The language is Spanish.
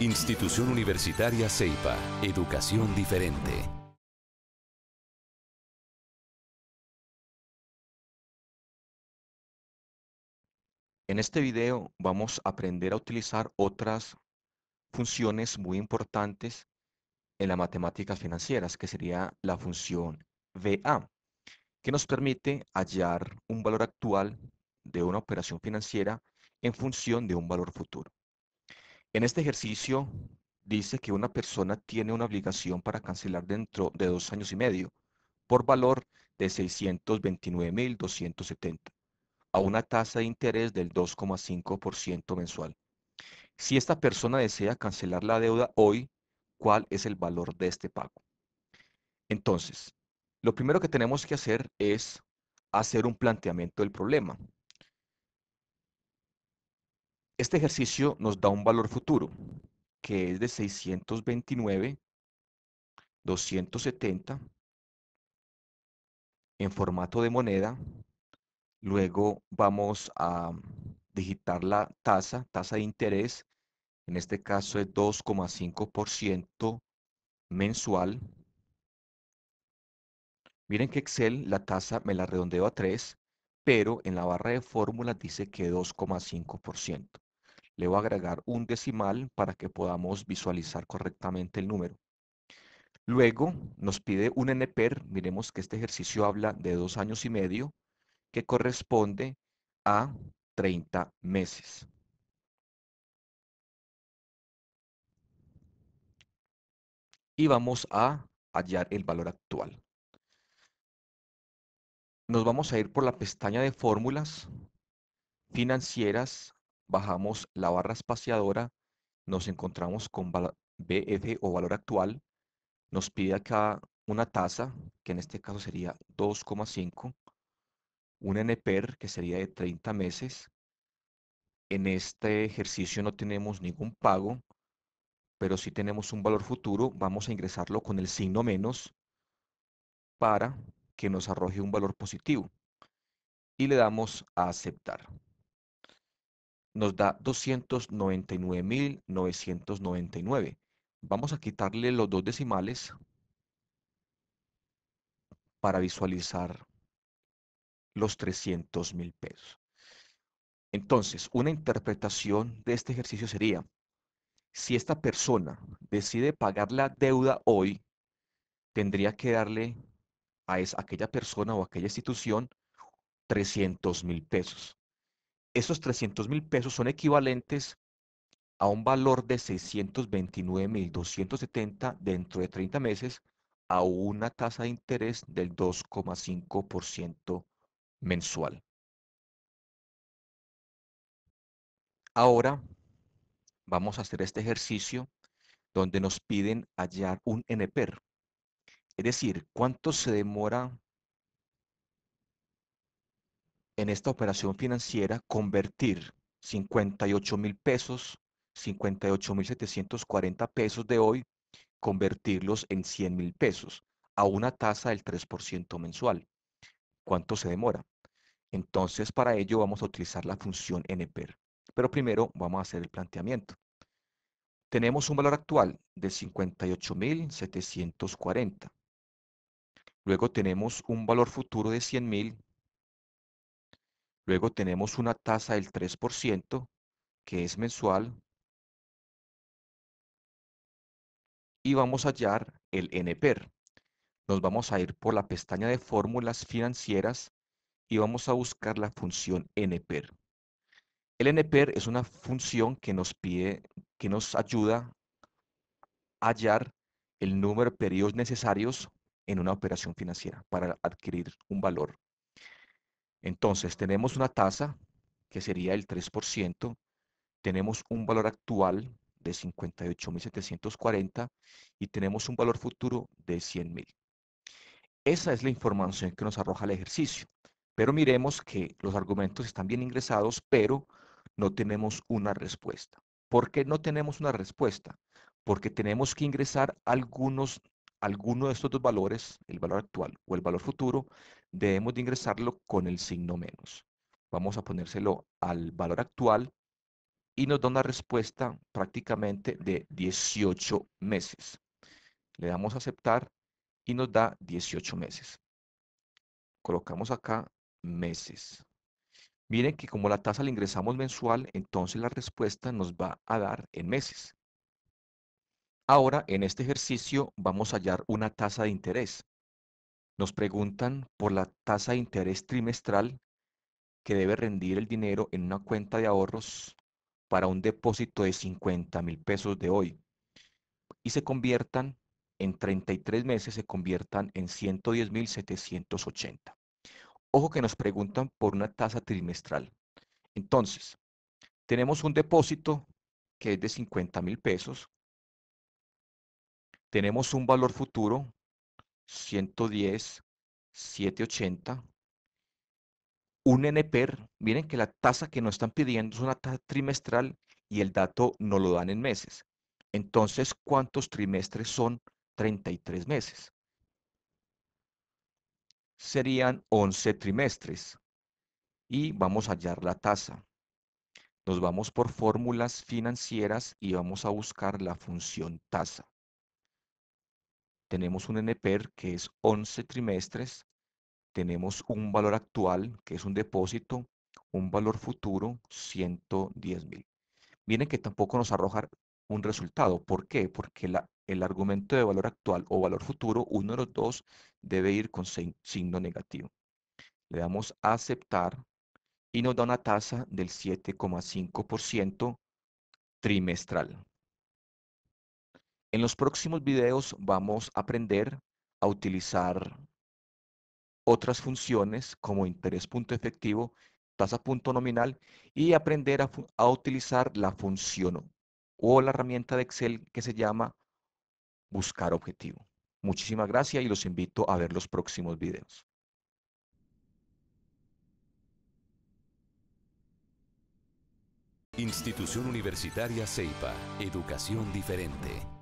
Institución Universitaria CEIPA, Educación Diferente. En este video vamos a aprender a utilizar otras funciones muy importantes en las matemáticas financieras, que sería la función VA, que nos permite hallar un valor actual de una operación financiera en función de un valor futuro. En este ejercicio dice que una persona tiene una obligación para cancelar dentro de dos años y medio por valor de 629.270 a una tasa de interés del 2,5% mensual. Si esta persona desea cancelar la deuda hoy, ¿cuál es el valor de este pago? Entonces, lo primero que tenemos que hacer es hacer un planteamiento del problema. Este ejercicio nos da un valor futuro, que es de 629, 270, en formato de moneda. Luego vamos a digitar la tasa, tasa de interés. En este caso es 2,5% mensual. Miren que Excel la tasa me la redondeo a 3, pero en la barra de fórmulas dice que 2,5% le voy a agregar un decimal para que podamos visualizar correctamente el número. Luego nos pide un NPER, miremos que este ejercicio habla de dos años y medio, que corresponde a 30 meses. Y vamos a hallar el valor actual. Nos vamos a ir por la pestaña de fórmulas financieras bajamos la barra espaciadora, nos encontramos con BF o valor actual, nos pide acá una tasa, que en este caso sería 2,5, un NPR e que sería de 30 meses. En este ejercicio no tenemos ningún pago, pero si tenemos un valor futuro, vamos a ingresarlo con el signo menos para que nos arroje un valor positivo. Y le damos a aceptar nos da 299.999. Vamos a quitarle los dos decimales para visualizar los 300 mil pesos. Entonces, una interpretación de este ejercicio sería, si esta persona decide pagar la deuda hoy, tendría que darle a, esa, aquella persona o aquella institución 300 mil pesos esos 300 mil pesos son equivalentes a un valor de 629.270 dentro de 30 meses a una tasa de interés del 2,5% mensual. Ahora vamos a hacer este ejercicio donde nos piden hallar un NPER. Es decir, cuánto se demora en esta operación financiera convertir 58 mil pesos, 58 mil 740 pesos de hoy, convertirlos en 100 mil pesos a una tasa del 3% mensual. ¿Cuánto se demora? Entonces, para ello vamos a utilizar la función NPER. Pero primero vamos a hacer el planteamiento. Tenemos un valor actual de mil 58.740. Luego tenemos un valor futuro de mil Luego tenemos una tasa del 3% que es mensual. Y vamos a hallar el NPER. Nos vamos a ir por la pestaña de fórmulas financieras y vamos a buscar la función NPER. El NPER es una función que nos pide, que nos ayuda a hallar el número de periodos necesarios en una operación financiera para adquirir un valor entonces, tenemos una tasa que sería el 3%, tenemos un valor actual de 58.740 y tenemos un valor futuro de 100.000. Esa es la información que nos arroja el ejercicio. Pero miremos que los argumentos están bien ingresados, pero no tenemos una respuesta. ¿Por qué no tenemos una respuesta? Porque tenemos que ingresar algunos alguno de estos dos valores, el valor actual o el valor futuro, debemos de ingresarlo con el signo menos. Vamos a ponérselo al valor actual y nos da una respuesta prácticamente de 18 meses. Le damos a aceptar y nos da 18 meses. Colocamos acá meses. Miren que como la tasa la ingresamos mensual, entonces la respuesta nos va a dar en meses. Ahora, en este ejercicio vamos a hallar una tasa de interés. Nos preguntan por la tasa de interés trimestral que debe rendir el dinero en una cuenta de ahorros para un depósito de 50 mil pesos de hoy y se conviertan en 33 meses, se conviertan en 110 mil Ojo que nos preguntan por una tasa trimestral. Entonces, tenemos un depósito que es de 50 mil pesos tenemos un valor futuro, 110, 780, un NPR. miren que la tasa que nos están pidiendo es una tasa trimestral y el dato no lo dan en meses. Entonces, ¿cuántos trimestres son 33 meses? Serían 11 trimestres. Y vamos a hallar la tasa. Nos vamos por fórmulas financieras y vamos a buscar la función tasa tenemos un NPR e que es 11 trimestres, tenemos un valor actual que es un depósito, un valor futuro 110 mil. Miren que tampoco nos arroja un resultado. ¿Por qué? Porque el argumento de valor actual o valor futuro, uno de los dos, debe ir con signo negativo. Le damos a aceptar y nos da una tasa del 7,5% trimestral. En los próximos videos vamos a aprender a utilizar otras funciones como interés punto efectivo, tasa punto nominal y aprender a, utilizar la función o la herramienta de Excel que se llama buscar objetivo. Muchísimas gracias y los invito a ver los próximos videos. Institución Universitaria CEIPA, Educación Diferente.